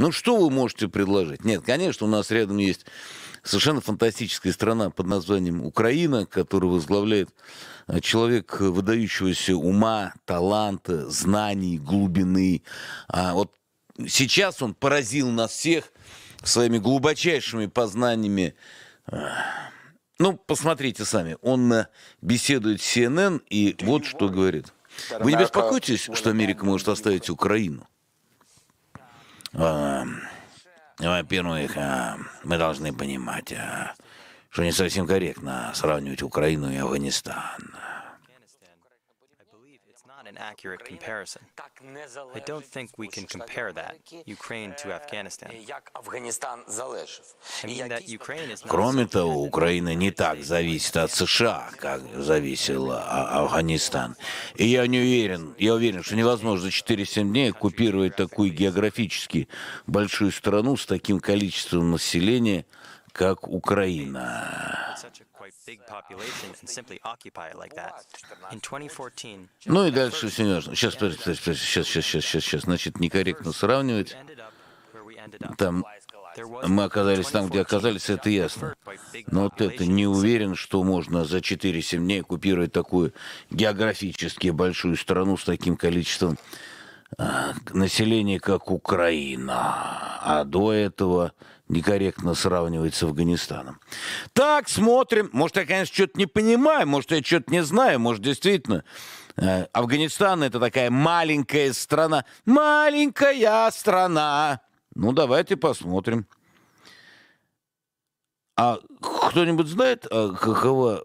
Ну, что вы можете предложить? Нет, конечно, у нас рядом есть совершенно фантастическая страна под названием Украина, которую возглавляет э, человек выдающегося ума, таланта, знаний, глубины. А вот сейчас он поразил нас всех своими глубочайшими познаниями. Э, ну, посмотрите сами. Он э, беседует с CNN и вот что говорит. Вы не беспокойтесь, что Америка может оставить Украину? Эм, во-первых, э, мы должны понимать, э, что не совсем корректно сравнивать Украину и Афганистан an accurate comparison. I don't think we can compare that, Ukraine to Afghanistan. I mean that Ukraine is Кроме того, Украина не так зависит от США, как зависел а, Афганистан. И я не уверен, я уверен, что невозможно за 4-7 дней оккупировать такую географически большую страну с таким количеством населения, как Украина big population and simply occupy it like that. In 2014, ну и дальше все Сейчас, сейчас, сейчас, сейчас, сейчас, сейчас. Значит, некорректно сравнивать. Там мы оказались там, где оказались, это ясно. Но вот это не уверен, что можно за 4-7 дней купировать такую географически большую страну с таким количеством население, как Украина, а до этого некорректно сравнивать с Афганистаном. Так, смотрим. Может, я, конечно, что-то не понимаю, может, я что-то не знаю, может, действительно... Э, Афганистан это такая маленькая страна. Маленькая страна. Ну, давайте посмотрим. А кто-нибудь знает, а, какова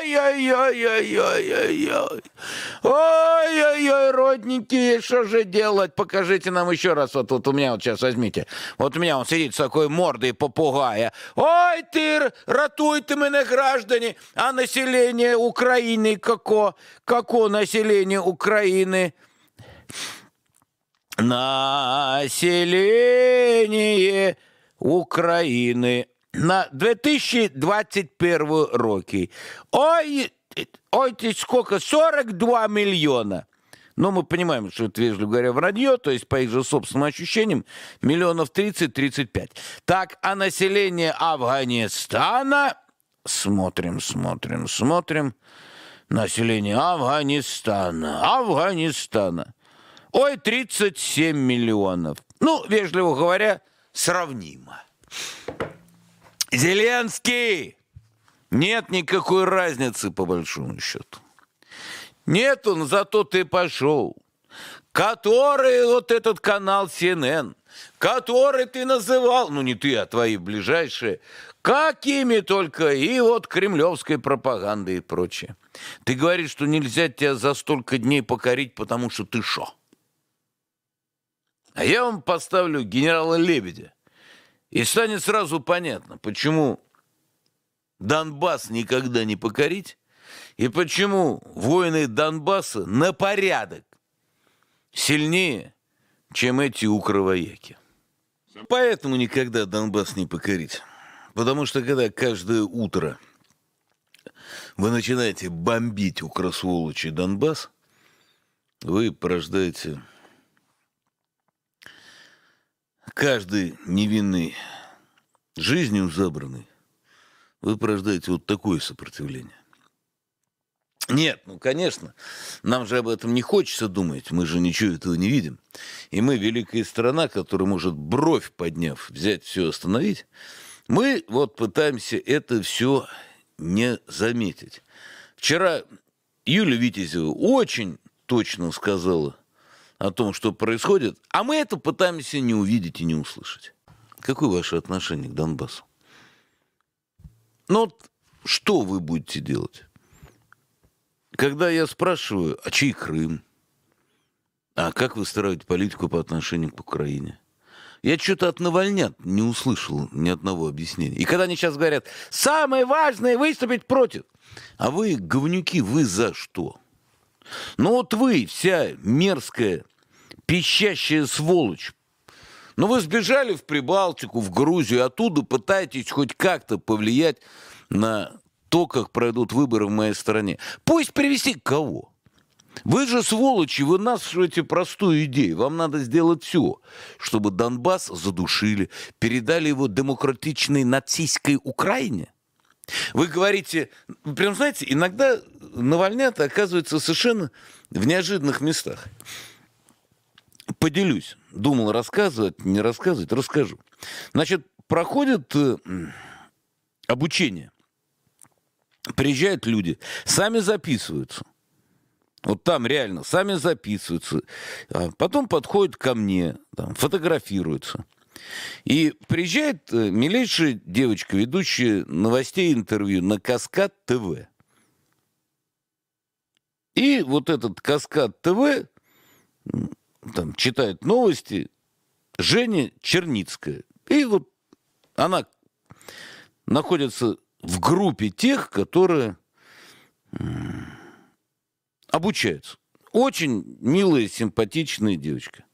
Ой-ой-ой-ой-ой-ой-ой. Ой-ой-ой, родненькие, что же делать? Покажите нам еще раз. Вот, вот у меня вот сейчас возьмите. Вот у меня он сидит с такой мордой попугая. Ой, ты, ратуйте меня, граждане. А население Украины како? Како население Украины? Население Украины на 2021 роки. Ой, ой, сколько? 42 миллиона. Но ну, мы понимаем, что это, вежливо говоря, вранье, то есть, по их же собственным ощущениям, миллионов 30-35. Так, а население Афганистана... Смотрим, смотрим, смотрим. Население Афганистана. Афганистана. Ой, 37 миллионов. Ну, вежливо говоря, сравнимо. Зеленский! Нет никакой разницы, по большому счету. Нет, он зато ты пошел. Который вот этот канал CNN, который ты называл, ну не ты, а твои ближайшие, какими только, и вот кремлевской пропаганды и прочее. Ты говоришь, что нельзя тебя за столько дней покорить, потому что ты шо? А я вам поставлю генерала Лебедя, и станет сразу понятно, почему Донбасс никогда не покорить, и почему воины Донбасса на порядок сильнее, чем эти укровояки. Поэтому никогда Донбасс не покорить. Потому что когда каждое утро вы начинаете бомбить у красволочи Донбасс, вы порождаете каждый невинной жизнью забранной, вы порождаете вот такое сопротивление. Нет, ну, конечно, нам же об этом не хочется думать, мы же ничего этого не видим. И мы великая страна, которая может бровь подняв взять все остановить, мы вот пытаемся это все не заметить. Вчера Юля Витязева очень точно сказала – о том, что происходит, а мы это пытаемся не увидеть и не услышать. Какое ваше отношение к Донбассу? Ну вот что вы будете делать? Когда я спрашиваю, а чей Крым? А как вы выстраивать политику по отношению к Украине? Я что-то от Навальнят не услышал ни одного объяснения. И когда они сейчас говорят, самое важное выступить против. А вы, говнюки, вы за что? Ну вот вы, вся мерзкая, пищащая сволочь, но ну вы сбежали в Прибалтику, в Грузию, оттуда пытаетесь хоть как-то повлиять на то, как пройдут выборы в моей стране. Пусть привести кого? Вы же сволочи, вы насшиваете простую идею. Вам надо сделать все, чтобы Донбасс задушили, передали его демократичной нацистской Украине – вы говорите, ну, прям знаете, иногда Навальнята оказываются совершенно в неожиданных местах. Поделюсь. Думал рассказывать, не рассказывать, расскажу. Значит, проходит э, обучение. Приезжают люди, сами записываются. Вот там реально сами записываются. А потом подходят ко мне, там, фотографируются. И приезжает э, милейшая девочка, ведущая новостей интервью на Каскад ТВ. И вот этот Каскад ТВ там читает новости Женя Черницкая. И вот она находится в группе тех, которые обучаются. Очень милая, симпатичная девочка.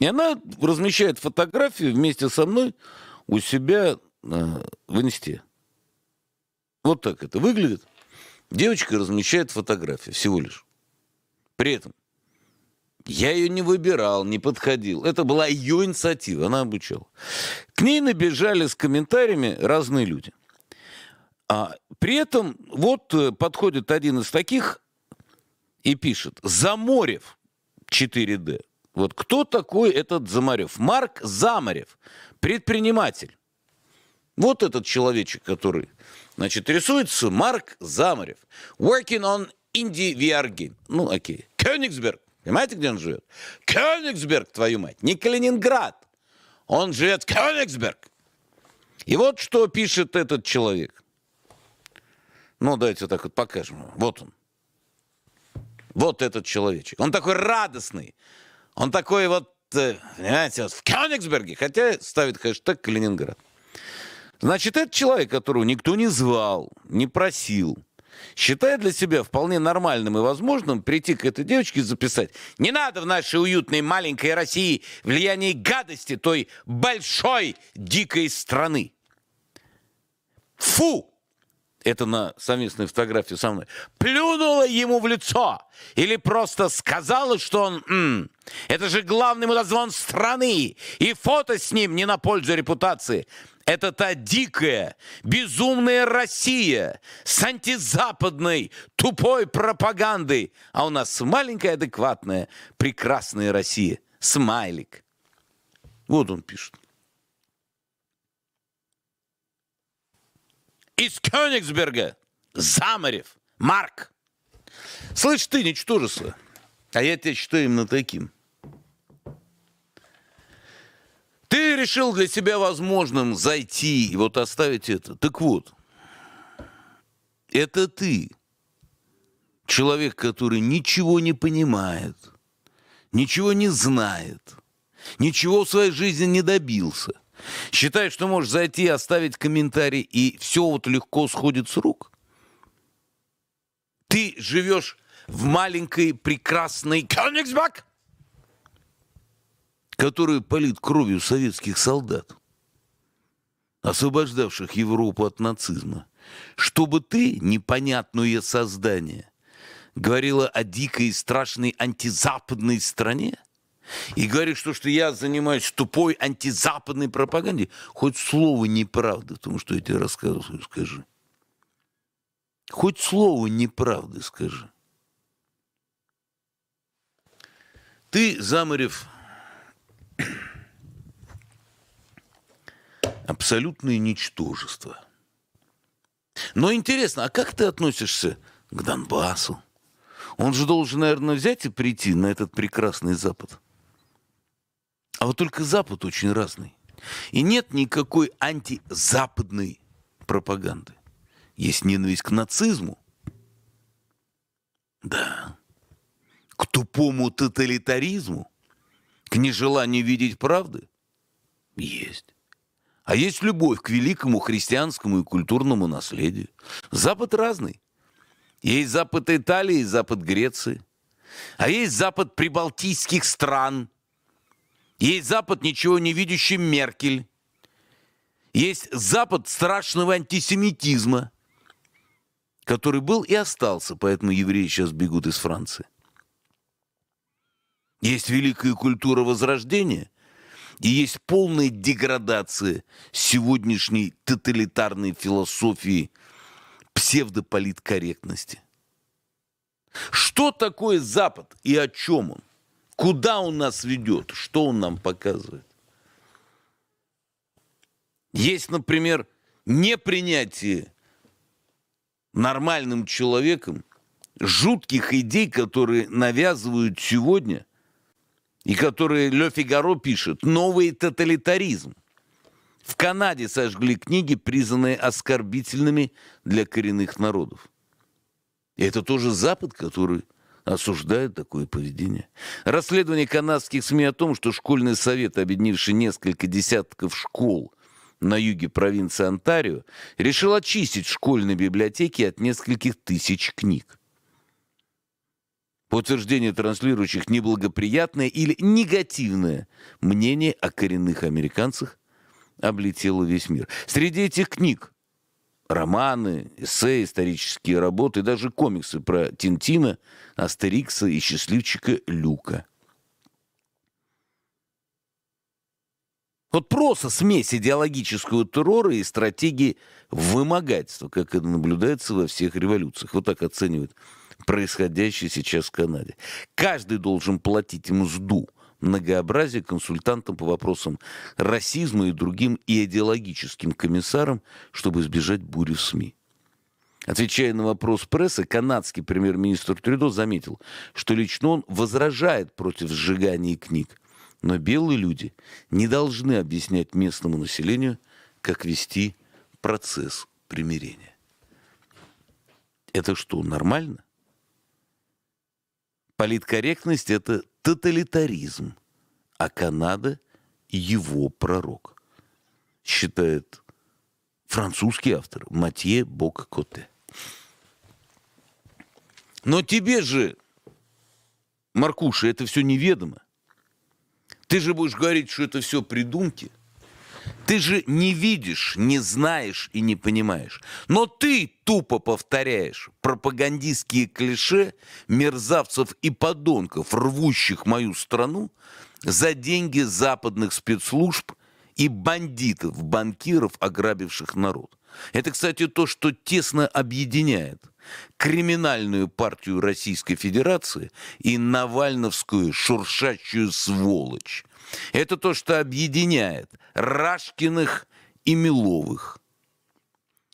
И она размещает фотографию вместе со мной у себя э, в инсте. Вот так это выглядит. Девочка размещает фотографию всего лишь. При этом я ее не выбирал, не подходил. Это была ее инициатива, она обучала. К ней набежали с комментариями разные люди. А, при этом вот э, подходит один из таких и пишет «Заморев 4D». Вот кто такой этот Замарев? Марк Замарев, предприниматель. Вот этот человечек, который, значит, рисуется, Марк Замарев. Working on Indie VR game. Ну, окей. Кёнигсберг. Понимаете, где он живет? Кёнигсберг, твою мать. Не Калининград. Он живет в Кёнигсберг. И вот что пишет этот человек. Ну, давайте вот так вот покажем. Вот он. Вот этот человечек. Он такой радостный. Он такой вот, э, понимаете, вот в Кёнигсберге, хотя ставит хэштег Калининград. Значит, этот человек, которого никто не звал, не просил, считает для себя вполне нормальным и возможным прийти к этой девочке и записать. Не надо в нашей уютной маленькой России влияние гадости той большой дикой страны. Фу! это на совместной фотографии со мной, плюнула ему в лицо или просто сказала, что он... М, это же главный мудозвон страны, и фото с ним не на пользу репутации. Это та дикая, безумная Россия с антизападной, тупой пропагандой. А у нас маленькая, адекватная, прекрасная Россия. Смайлик. Вот он пишет. из Кёнигсберга, Замарев, Марк. Слышь ты, ничтожество, а я тебя считаю именно таким. Ты решил для себя возможным зайти и вот оставить это. Так вот, это ты, человек, который ничего не понимает, ничего не знает, ничего в своей жизни не добился – Считает, что можешь зайти, оставить комментарий, и все вот легко сходит с рук. Ты живешь в маленькой прекрасной Кёнигсбак, которую полит кровью советских солдат, освобождавших Европу от нацизма, чтобы ты, непонятное создание, говорила о дикой и страшной антизападной стране – и говорит, что, что я занимаюсь тупой антизападной пропагандой, хоть слово неправды потому что я тебе рассказываю, скажи. Хоть слово неправды скажи. Ты, Замарев, абсолютное ничтожество. Но интересно, а как ты относишься к Донбассу? Он же должен, наверное, взять и прийти на этот прекрасный Запад. А вот только Запад очень разный. И нет никакой антизападной пропаганды. Есть ненависть к нацизму. Да. К тупому тоталитаризму. К нежеланию видеть правды. Есть. А есть любовь к великому христианскому и культурному наследию. Запад разный. Есть Запад Италии, Запад Греции. А есть Запад прибалтийских стран – есть Запад, ничего не видящий Меркель. Есть Запад страшного антисемитизма, который был и остался, поэтому евреи сейчас бегут из Франции. Есть великая культура возрождения, и есть полная деградация сегодняшней тоталитарной философии псевдополиткорректности. Что такое Запад и о чем он? Куда он нас ведет? Что он нам показывает? Есть, например, непринятие нормальным человеком жутких идей, которые навязывают сегодня, и которые Ле Фигаро пишет, новый тоталитаризм. В Канаде сожгли книги, признанные оскорбительными для коренных народов. И это тоже Запад, который осуждает такое поведение. Расследование канадских СМИ о том, что школьный совет, объединивший несколько десятков школ на юге провинции Онтарио, решил очистить школьные библиотеки от нескольких тысяч книг. По утверждению транслирующих неблагоприятное или негативное мнение о коренных американцах облетело весь мир. Среди этих книг романы, эссе, исторические работы, даже комиксы про Тинтина, Астерикса и счастливчика Люка. Вот просто смесь идеологического террора и стратегии вымогательства, как это наблюдается во всех революциях. Вот так оценивают происходящее сейчас в Канаде. Каждый должен платить мзду – многообразие консультантам по вопросам расизма и другим и идеологическим комиссарам, чтобы избежать бури в СМИ. Отвечая на вопрос прессы, канадский премьер-министр Трюдо заметил, что лично он возражает против сжигания книг. Но белые люди не должны объяснять местному населению, как вести процесс примирения. Это что, нормально? Политкорректность – это тоталитаризм, а Канада его пророк, считает французский автор Матье Бок-Коте. Но тебе же, Маркуша, это все неведомо. Ты же будешь говорить, что это все придумки – ты же не видишь, не знаешь и не понимаешь. Но ты тупо повторяешь пропагандистские клише мерзавцев и подонков, рвущих мою страну, за деньги западных спецслужб и бандитов, банкиров, ограбивших народ. Это, кстати, то, что тесно объединяет криминальную партию Российской Федерации и навальновскую шуршащую сволочь, это то, что объединяет Рашкиных и Миловых,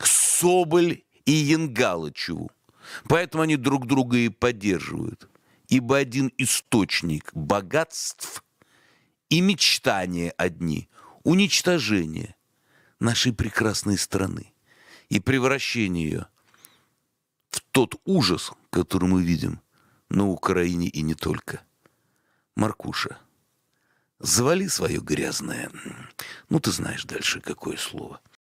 Соболь и Янгалычеву. Поэтому они друг друга и поддерживают. Ибо один источник богатств и мечтания одни – уничтожение нашей прекрасной страны и превращение ее в тот ужас, который мы видим на Украине и не только. Маркуша – Завали свое грязное. Ну, ты знаешь дальше, какое слово. —